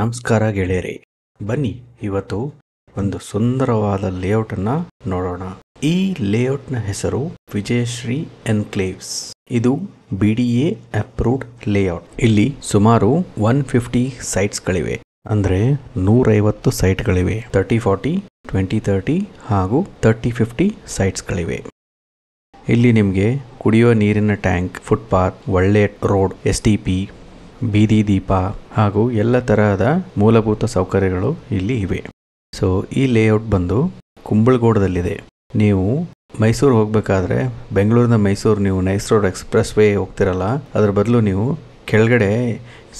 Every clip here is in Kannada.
ನಮಸ್ಕಾರ ಗೆಳೆಯರಿ ಬನ್ನಿ ಇವತ್ತು ಒಂದು ಸುಂದರವಾದ ಲೇಔಟ್ ಅನ್ನು ನೋಡೋಣ ಈ ಲೇಔಟ್ ನ ಹೆಸರು ವಿಜಯಶ್ರೀ ಎನ್ಕ್ಲೇವ್ಸ್ ಇದು B D A approved layout ಇಲ್ಲಿ ಸುಮಾರು ಒನ್ ಫಿಫ್ಟಿ ಸೈಟ್ಸ್ಗಳಿವೆ ಅಂದರೆ ನೂರೈವತ್ತು ಗಳಿವೆ ತರ್ಟಿ ಫಾರ್ಟಿ ಟ್ವೆಂಟಿ ತರ್ಟಿ ಹಾಗೂ ತರ್ಟಿ ಫಿಫ್ಟಿ ಗಳಿವೆ ಇಲ್ಲಿ ನಿಮಗೆ ಕುಡಿಯೋ ನೀರಿನ ಟ್ಯಾಂಕ್ ಫುಟ್ಪಾತ್ ಒಳ್ಳೆ ರೋಡ್ ಎಸ್ ಟಿ ಪಿ ಬೀದಿ ದೀಪ ಹಾಗೂ ಎಲ್ಲ ತರಹದ ಮೂಲಭೂತ ಸೌಕರ್ಯಗಳು ಇಲ್ಲಿ ಇವೆ ಸೊ ಈ ಲೇಔಟ್ ಬಂದು ಕುಂಬಳಗೋಡದಲ್ಲಿದೆ ನೀವು ಮೈಸೂರು ಹೋಗಬೇಕಾದ್ರೆ ಬೆಂಗಳೂರಿನ ಮೈಸೂರು ನೀವು ನೈಸ್ ರೋಡ್ ಎಕ್ಸ್ಪ್ರೆಸ್ ವೇ ಹೋಗ್ತಿರಲ್ಲ ಅದರ ಬದಲು ನೀವು ಕೆಳಗಡೆ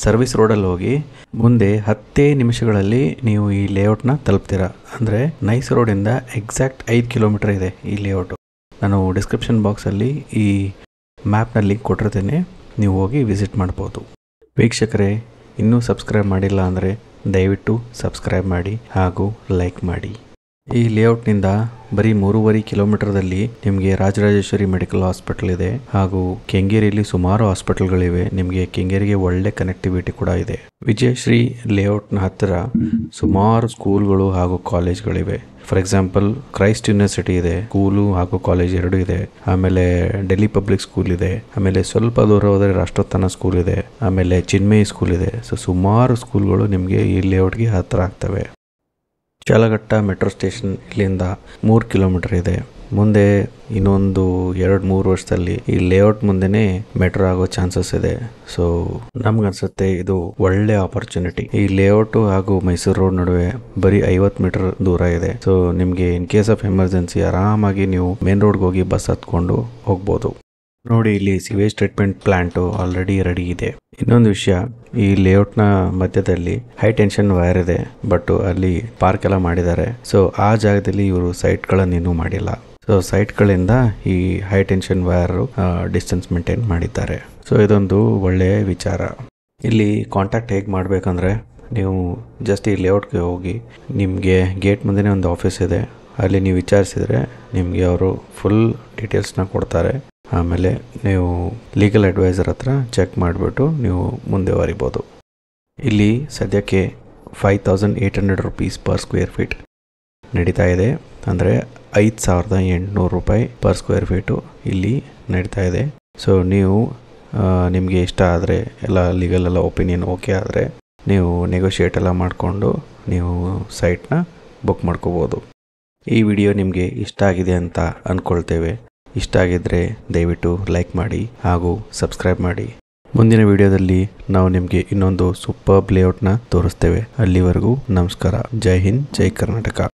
ಸರ್ವಿಸ್ ರೋಡಲ್ಲಿ ಹೋಗಿ ಮುಂದೆ ಹತ್ತೇ ನಿಮಿಷಗಳಲ್ಲಿ ನೀವು ಈ ಲೇಔಟ್ನ ತಲುಪ್ತೀರ ಅಂದರೆ ನೈಸ್ ರೋಡಿಂದ ಎಕ್ಸಾಕ್ಟ್ ಐದು ಕಿಲೋಮೀಟರ್ ಇದೆ ಈ ಲೇಔಟು ನಾನು ಡಿಸ್ಕ್ರಿಪ್ಷನ್ ಬಾಕ್ಸಲ್ಲಿ ಈ ಮ್ಯಾಪ್ನ ಲಿಂಕ್ ಕೊಟ್ಟಿರ್ತೇನೆ ನೀವು ಹೋಗಿ ವಿಸಿಟ್ ಮಾಡ್ಬೋದು ವೀಕ್ಷಕರೇ ಇನ್ನೂ ಸಬ್ಸ್ಕ್ರೈಬ್ ಮಾಡಿಲ್ಲ ಅಂದರೆ ದಯವಿಟ್ಟು ಸಬ್ಸ್ಕ್ರೈಬ್ ಮಾಡಿ ಹಾಗೂ ಲೈಕ್ ಮಾಡಿ ಈ ಲೇಔಟ್ನಿಂದ ಬರೀ ಮೂರುವರೆ ಕಿಲೋಮೀಟರ್ದಲ್ಲಿ ನಿಮಗೆ ರಾಜರಾಜೇಶ್ವರಿ ಮೆಡಿಕಲ್ ಹಾಸ್ಪಿಟಲ್ ಇದೆ ಹಾಗೂ ಕೆಂಗೇರಿಯಲ್ಲಿ ಸುಮಾರು ಹಾಸ್ಪಿಟಲ್ಗಳಿವೆ ನಿಮಗೆ ಕೆಂಗೇರಿಗೆ ಒಳ್ಳೆ ಕನೆಕ್ಟಿವಿಟಿ ಕೂಡ ಇದೆ ವಿಜಯಶ್ರೀ ಲೇಔಟ್ನ ಹತ್ತಿರ ಸುಮಾರು ಸ್ಕೂಲ್ಗಳು ಹಾಗೂ ಕಾಲೇಜ್ಗಳಿವೆ ಫಾರ್ ಎಕ್ಸಾಂಪಲ್ ಕ್ರೈಸ್ಟ್ ಯೂನಿವರ್ಸಿಟಿ ಇದೆ ಸ್ಕೂಲು ಹಾಗೂ ಕಾಲೇಜ್ ಎರಡು ಇದೆ ಆಮೇಲೆ ಡೆಲ್ಲಿ ಪಬ್ಲಿಕ್ ಸ್ಕೂಲ್ ಇದೆ ಆಮೇಲೆ ಸ್ವಲ್ಪ ದೂರ ಹೋದರೆ ರಾಷ್ಟ್ರೋತ್ಥಾನ ಸ್ಕೂಲ್ ಇದೆ ಆಮೇಲೆ ಚಿನ್ಮಯಿ ಸ್ಕೂಲ್ ಇದೆ ಸೊ ಸುಮಾರು ಸ್ಕೂಲ್ಗಳು ನಿಮಗೆ ಈ ಲೇಔಟ್ಗೆ ಹತ್ತಿರ ಆಗ್ತವೆ ಚಾಲಘಟ್ಟ ಮೆಟ್ರೋ ಸ್ಟೇಷನ್ ಇಲ್ಲಿಂದ ಮೂರು ಕಿಲೋಮೀಟರ್ ಇದೆ ಮುಂದೆ ಇನ್ನೊಂದು ಎರಡ್ ಮೂರು ವರ್ಷದಲ್ಲಿ ಈ ಲೇಔಟ್ ಮುಂದೆನೆ ಮೆಟ್ರೋ ಆಗೋ ಚಾನ್ಸಸ್ ಇದೆ ಸೊ ನಮ್ಗನ್ಸುತ್ತೆ ಇದು ಒಳ್ಳೆ ಆಪರ್ಚುನಿಟಿ ಈ ಲೇಔಟ್ ಹಾಗೂ ಮೈಸೂರು ರೋಡ್ ನಡುವೆ ಬರೀ ಐವತ್ತು ಮೀಟರ್ ದೂರ ಇದೆ ಸೊ ನಿಮ್ಗೆ ಇನ್ ಕೇಸ್ ಆಫ್ ಎಮರ್ಜೆನ್ಸಿ ಆರಾಮಾಗಿ ನೀವು ಮೇನ್ ರೋಡ್ಗೆ ಹೋಗಿ ಬಸ್ ಹತ್ಕೊಂಡು ಹೋಗ್ಬೋದು ನೋಡಿ ಇಲ್ಲಿ sewage treatment plant already ready ಇದೆ ಇನ್ನೊಂದು ವಿಷಯ ಈ ಲೇಔಟ್ ನ ಮಧ್ಯದಲ್ಲಿ ಹೈ ಟೆನ್ಷನ್ ವೈರ್ ಇದೆ ಬಟ್ ಅಲ್ಲಿ ಪಾರ್ಕ್ ಎಲ್ಲ ಮಾಡಿದ್ದಾರೆ ಸೊ ಆ ಜಾಗದಲ್ಲಿ ಇವರು ಸೈಟ್ ಗಳನ್ನ ಇನ್ನೂ ಮಾಡಿಲ್ಲ ಸೊ ಸೈಟ್ಗಳಿಂದ ಈ high tension wire distance maintain ಮಾಡಿದ್ದಾರೆ ಸೊ ಇದೊಂದು ಒಳ್ಳೆಯ ವಿಚಾರ ಇಲ್ಲಿ ಕಾಂಟ್ಯಾಕ್ಟ್ ಹೇಗೆ ಮಾಡಬೇಕಂದ್ರೆ ನೀವು ಜಸ್ಟ್ ಈ ಲೇಔಟ್ಗೆ ಹೋಗಿ ನಿಮಗೆ ಗೇಟ್ ಮುಂದೆನೇ ಒಂದು ಆಫೀಸ್ ಇದೆ ಅಲ್ಲಿ ನೀವು ವಿಚಾರಿಸಿದರೆ ನಿಮಗೆ ಅವರು ಫುಲ್ ಡೀಟೇಲ್ಸ್ನ ಕೊಡ್ತಾರೆ ಆಮೇಲೆ ನೀವು ಲೀಗಲ್ ಅಡ್ವೈಸರ್ ಹತ್ರ ಚೆಕ್ ಮಾಡಿಬಿಟ್ಟು ನೀವು ಮುಂದೆ ವರಿಬೋದು ಇಲ್ಲಿ ಸದ್ಯಕ್ಕೆ five thousand eight hundred rupees per square feet ನಡೀತಾ ಇದೆ ಅಂದರೆ ಐದು ಸಾವಿರದ ಎಂಟುನೂರು ರೂಪಾಯಿ ಪರ್ ಸ್ಕ್ವೇರ್ ಫೀಟು ಇಲ್ಲಿ ನಡೀತಾ ಇದೆ ಸೊ ನೀವು ನಿಮಗೆ ಇಷ್ಟ ಆದರೆ ಎಲ್ಲ ಲೀಗಲ್ ಎಲ್ಲ ಒಪಿನಿಯನ್ ಓಕೆ ಆದರೆ ನೀವು ನೆಗೋಷಿಯೇಟ್ ಎಲ್ಲ ಮಾಡಿಕೊಂಡು ನೀವು ಸೈಟ್ನ ಬುಕ್ ಮಾಡ್ಕೋಬೋದು ಈ ವಿಡಿಯೋ ನಿಮಗೆ ಇಷ್ಟ ಆಗಿದೆ ಅಂತ ಅಂದ್ಕೊಳ್ತೇವೆ ಇಷ್ಟ ಆಗಿದ್ದರೆ ದಯವಿಟ್ಟು ಲೈಕ್ ಮಾಡಿ ಹಾಗೂ ಸಬ್ಸ್ಕ್ರೈಬ್ ಮಾಡಿ ಮುಂದಿನ ವಿಡಿಯೋದಲ್ಲಿ ನಾವು ನಿಮಗೆ ಇನ್ನೊಂದು ಸೂಪರ್ ಲೇಔಟ್ನ ತೋರಿಸ್ತೇವೆ ಅಲ್ಲಿವರೆಗೂ ನಮಸ್ಕಾರ ಜೈ ಹಿಂದ್ ಜೈ ಕರ್ನಾಟಕ